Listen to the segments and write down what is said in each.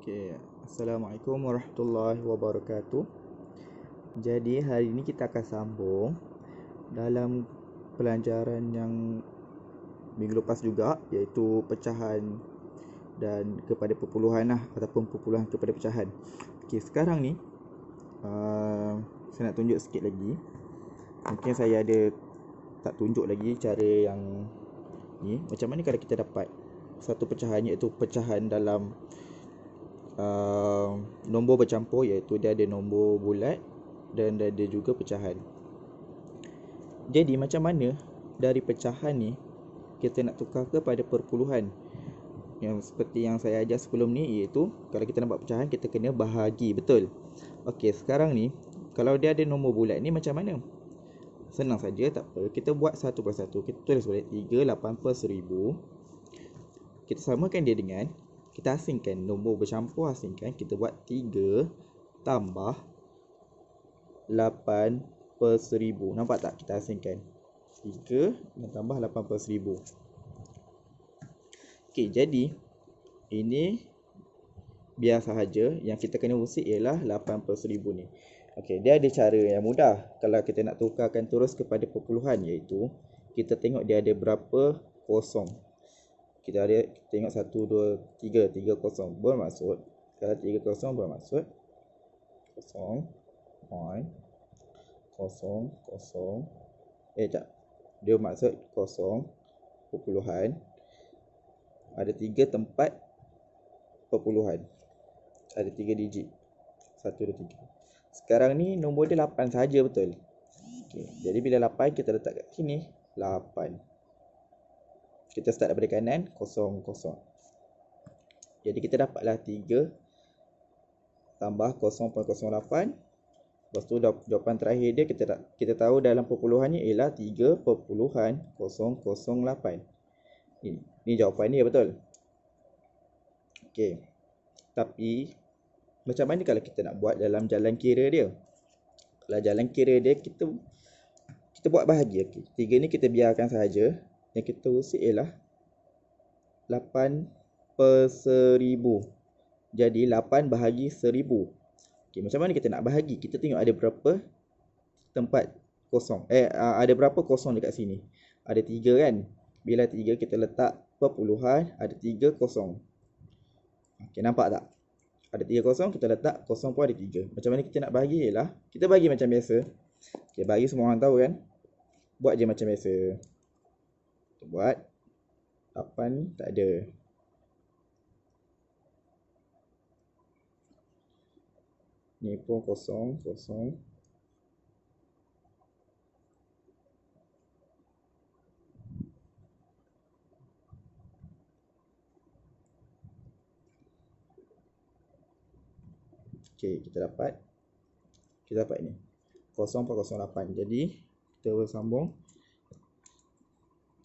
Okay, Assalamualaikum warahmatullahi wabarakatuh. Jadi hari ini kita akan sambung dalam pelajaran yang minggu lepas juga iaitu pecahan dan kepada perpuluhan lah ataupun perpuluhan kepada pecahan. Okay, sekarang ni uh, saya nak tunjuk sikit lagi. Mungkin saya ada tak tunjuk lagi cara yang ni. Macam mana kalau kita dapat satu pecahan iaitu pecahan dalam Um, nombor bercampur iaitu dia ada nombor bulat dan dia ada juga pecahan. Jadi macam mana dari pecahan ni kita nak tukar kepada perpuluhan? Yang seperti yang saya ajar sebelum ni iaitu kalau kita nampak pecahan kita kena bahagi, betul? Okey, sekarang ni kalau dia ada nombor bulat ni macam mana? Senang saja, tak apa. Kita buat satu persatu. Kita tulis boleh 3 8 per 1000. Kita samakan dia dengan kita asingkan nombor bercampur asingkan kita buat 3 tambah 8 per 1000 nampak tak kita asingkan 3 tambah 8 per 1000 Okey, jadi ini biar sahaja yang kita kena usik ialah 8 per 1000 ni Okey, dia ada cara yang mudah kalau kita nak tukarkan terus kepada perpuluhan iaitu kita tengok dia ada berapa kosong kita ada kita tengok 1 2 3 3 kosong bermaksud kalau 3 kosong bermaksud kosong point kosong kosong eh tak dia maksud kosong perpuluhan ada 3 tempat perpuluhan ada 3 digit 1 2 3 sekarang ni nombor dia 8 saja betul okey jadi bila 8 kita letak kat sini 8 kita start daripada kanan kosong kosong jadi kita dapatlah 3 tambah 0.08 lepas tu jawapan terakhir dia kita kita tahu dalam perpuluhannya ialah 3.008 ini, ini jawapan dia betul Okey. tapi macam mana kalau kita nak buat dalam jalan kira dia kalau jalan kira dia kita kita buat bahagia okay. 3 ni kita biarkan sahaja yang kita usik ialah 8 per seribu. Jadi 8 bahagi seribu. Okay, macam mana kita nak bahagi? Kita tengok ada berapa tempat kosong. Eh, ada berapa kosong dekat sini. Ada 3 kan? Bila 3 kita letak perpuluhan, ada 3 kosong. Okay, nampak tak? Ada 3 kosong, kita letak kosong pun ada 3. Macam mana kita nak bahagi ialah, kita bagi macam biasa. Okay, bagi semua orang tahu kan? Buat je macam biasa. Kita buat 8 tak ada. Ni pun kosong, kosong. Okey, kita dapat. Kita dapat ni. 0.08. Jadi, kita sambung.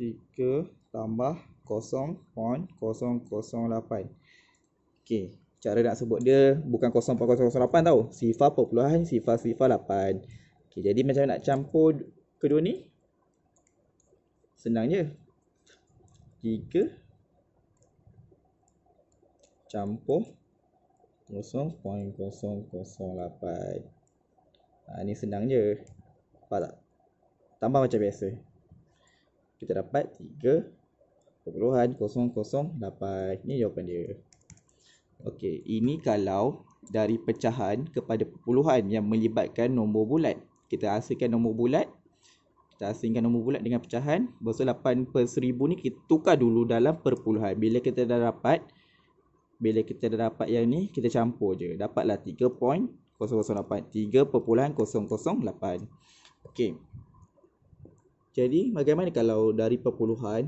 3 tambah 0.008 Okey, cara nak sebut dia bukan 0.008 tau Sifar perpuluhan, sifar-sifar 8 Okey, jadi macam nak campur kedua ni Senang je 3 Campur 0.008 ha, Ni senang je Nampak tak? Tambah macam biasa kita dapat dapat ini jawapan dia Okey, ini kalau dari pecahan kepada puluhan yang melibatkan nombor bulat kita asingkan nombor bulat kita asingkan nombor bulat dengan pecahan berasa 8 per 1000 ni kita tukar dulu dalam perpuluhan bila kita dah dapat bila kita dah dapat yang ni kita campur je dapatlah 3.008 3.008 Okey. Jadi bagaimana kalau dari perpuluhan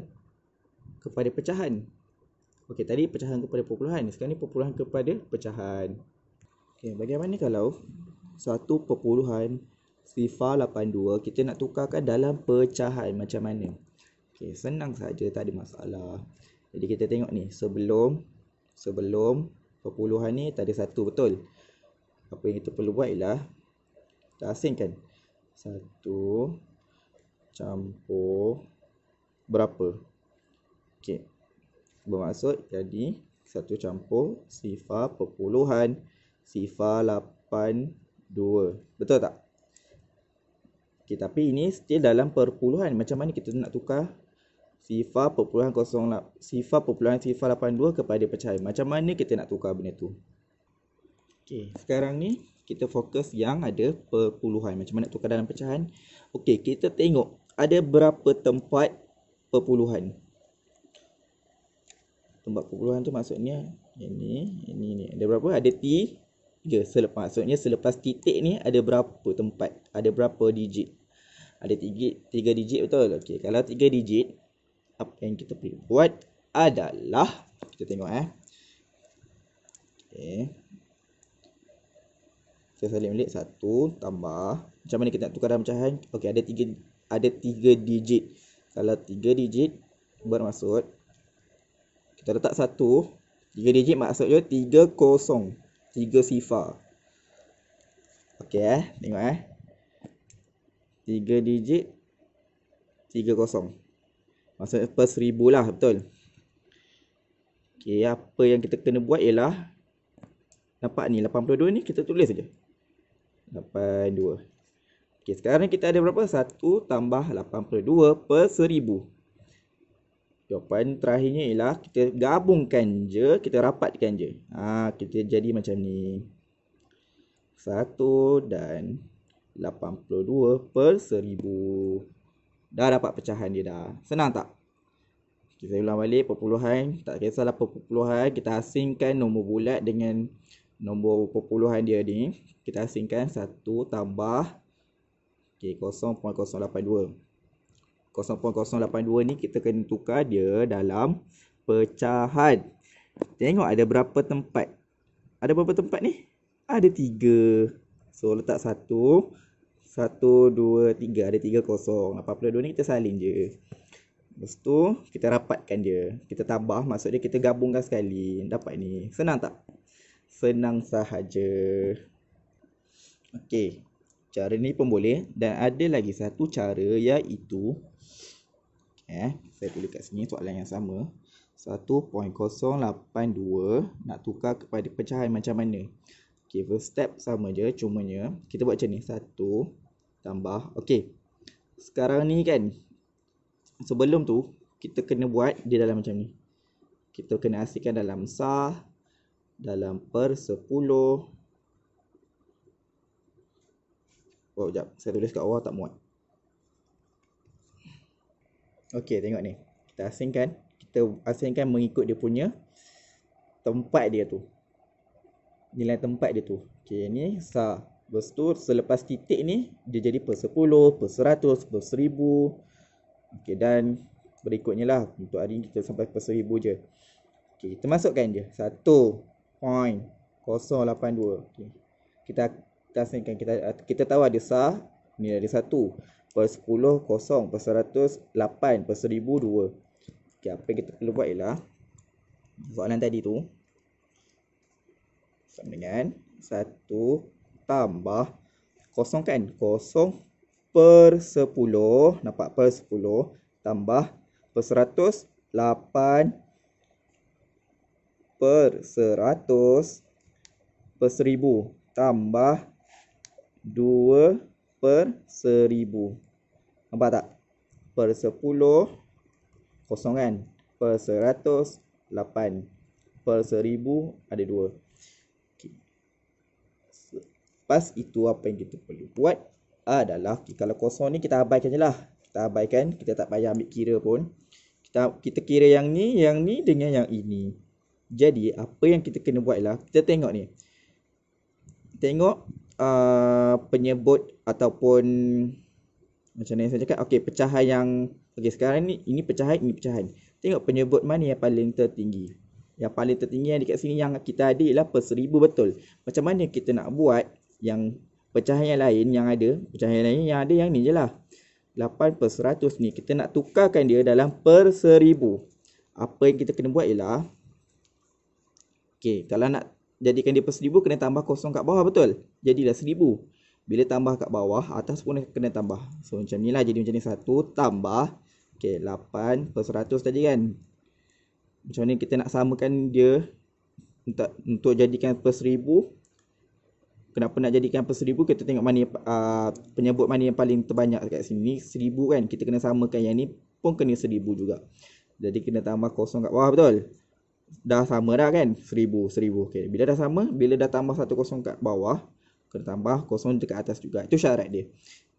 kepada pecahan? Okey, tadi pecahan kepada perpuluhan, sekarang ni perpuluhan kepada pecahan. Okey, bagaimana kalau satu perpuluhan sifar 82 kita nak tukarkan dalam pecahan macam mana? Okey, senang saja, tak ada masalah. Jadi kita tengok ni, sebelum sebelum perpuluhan ni tak ada satu betul. Apa yang kita perlu buat ialah kita asingkan satu campur berapa. Okey. Bermaksud jadi satu campur sifar perpuluhan sifar 82. Betul tak? Okey, tapi ini still dalam perpuluhan. Macam mana kita nak tukar sifar perpuluhan 08 sifar perpuluhan sifar 82 kepada pecahan? Macam mana kita nak tukar benda tu? Okey, sekarang ni kita fokus yang ada perpuluhan. Macam mana nak tukar dalam pecahan? Okey, kita tengok ada berapa tempat perpuluhan. Tempat perpuluhan tu maksudnya ini, ini ni. Ada berapa? Ada T. Ya, selepas maksudnya selepas titik ni ada berapa tempat? Ada berapa digit? Ada tiga, tiga digit betul? Okey, kalau tiga digit apa yang kita perlu buat adalah kita tengok eh. Okey. Saya salin balik satu tambah macam mana kita nak tukar dalam pecahan? Okey, ada tiga ada 3 digit kalau 3 digit bermaksud kita letak 1 3 digit maksudnya 3 kosong 3 sifar Okey eh tengok eh 3 digit 3 kosong maksudnya per seribu lah betul Okey apa yang kita kena buat ialah nampak ni 82 ni kita tulis saja 82 Okey, sekarang kita ada berapa? 1 tambah 82 per seribu. Jawapan terakhirnya ialah kita gabungkan je, kita rapatkan je. Ha, kita jadi macam ni. 1 dan 82 per seribu. Dah dapat pecahan dia dah. Senang tak? Kita ulang balik perpuluhan. Tak kisahlah perpuluhan. Kita asingkan nombor bulat dengan nombor perpuluhan dia ni. Kita asingkan 1 tambah 82 Okey 0.082. 0.082 ni kita kena tukar dia dalam pecahan. Tengok ada berapa tempat. Ada berapa tempat ni? Ada tiga. So letak satu, satu, dua, tiga. Ada tiga kosong. Lapan puluh dua ni kita salin je. Lepas tu, kita rapatkan dia. Kita tambah. Maksudnya kita gabungkan sekali. Dapat ni. Senang tak? Senang sahaja. Okey. Cara ni pun boleh dan ada lagi satu cara iaitu eh saya tulis kat sini soalan yang sama 1.082 nak tukar kepada pecahan macam mana? Okay, first step sama je nya kita buat macam ni 1 tambah okey. Sekarang ni kan sebelum tu kita kena buat dia dalam macam ni. Kita kena asingkan dalam sah dalam per Oh, sekejap. Saya tulis kat bawah tak muat. Okey, tengok ni. Kita asingkan. Kita asingkan mengikut dia punya tempat dia tu. Nilai tempat dia tu. Okey, ni sa. Lepas tu, selepas titik ni, dia jadi per 10, per 100, per 1000. Okey, dan berikutnya lah. Untuk hari ni, kita sampai per 1000 je. Okey, kita masukkan je. 1.082. Okey. Kita kita tasnikan kita kita tahu ada sah ni ada satu per sepuluh kosong per seratus lapan per seribu dua. okey apa yang kita perlu buat ialah soalan tadi tu sama dengan 1 tambah kosong kan kosong per sepuluh nampak per sepuluh tambah per seratus lapan per seratus per seribu tambah Dua per seribu, Nampak tak? Per sepuluh kosong kan? Per seratus lapan, Per seribu ada dua. Okey. Lepas itu apa yang kita perlu buat adalah okay, kalau kosong ni kita abaikan je lah. Kita abaikan. Kita tak payah ambil kira pun. Kita kita kira yang ni, yang ni dengan yang ini. Jadi apa yang kita kena buat ialah kita tengok ni. Tengok Uh, penyebut ataupun macam mana yang saya cakap okey pecahan yang okey sekarang ni ini pecahan ini pecahan tengok penyebut mana yang paling tertinggi yang paling tertinggi yang dekat sini yang kita ada ialah per seribu betul macam mana kita nak buat yang pecahan yang lain yang ada pecahan yang lain yang ada yang ni je lah 8 per 100 ni kita nak tukarkan dia dalam per seribu apa yang kita kena buat ialah Okay, kalau nak jadikan dia per seribu kena tambah kosong kat bawah betul jadilah seribu bila tambah kat bawah atas pun kena tambah so macam ni lah jadi macam ni satu tambah okay, 8 per 100 tadi kan macam ni kita nak samakan dia untuk, untuk jadikan per seribu kenapa nak jadikan per seribu kita tengok mana uh, penyebut mana yang paling terbanyak kat sini seribu kan kita kena samakan yang ni pun kena seribu juga jadi kena tambah kosong kat bawah betul dah sama dah kan seribu 1000 okey bila dah sama bila dah tambah satu kosong kat bawah kena tambah kosong dekat atas juga itu syarat dia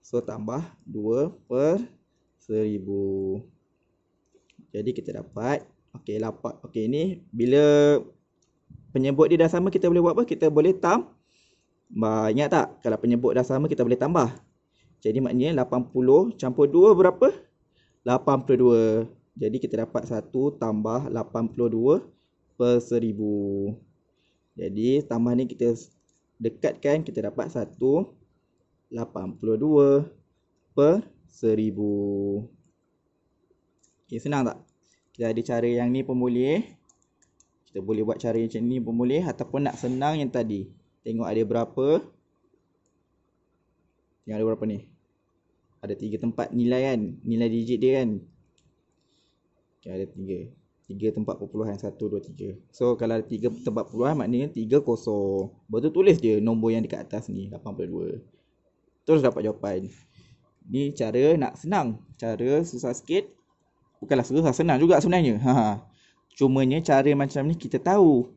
so tambah dua per seribu. jadi kita dapat okay lapak okay ni bila penyebut dia dah sama kita boleh buat apa kita boleh tam banyak tak kalau penyebut dah sama kita boleh tambah jadi maknanya 80 campur 2 berapa 82 jadi kita dapat 1 tambah 82 per seribu. Jadi tambah ni kita dekatkan kita dapat 1.82 per seribu. Okay, senang tak? Kita ada cara yang ni pun boleh. Kita boleh buat cara macam ni pun boleh. Ataupun nak senang yang tadi. Tengok ada berapa. Tengok ada berapa ni. Ada tiga tempat nilai kan. Nilai digit dia kan. Okay, ada tiga tiga tempat perpuluhan satu dua tiga so kalau ada tiga tempat perpuluhan maknanya tiga kosong tu tulis je nombor yang dekat atas ni 82 terus dapat jawapan ni cara nak senang cara susah sikit bukanlah susah senang juga sebenarnya ha, ha. cumanya cara macam ni kita tahu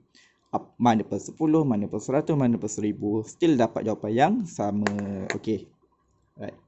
mana per sepuluh, mana per seratus, mana per seribu, still dapat jawapan yang sama okey right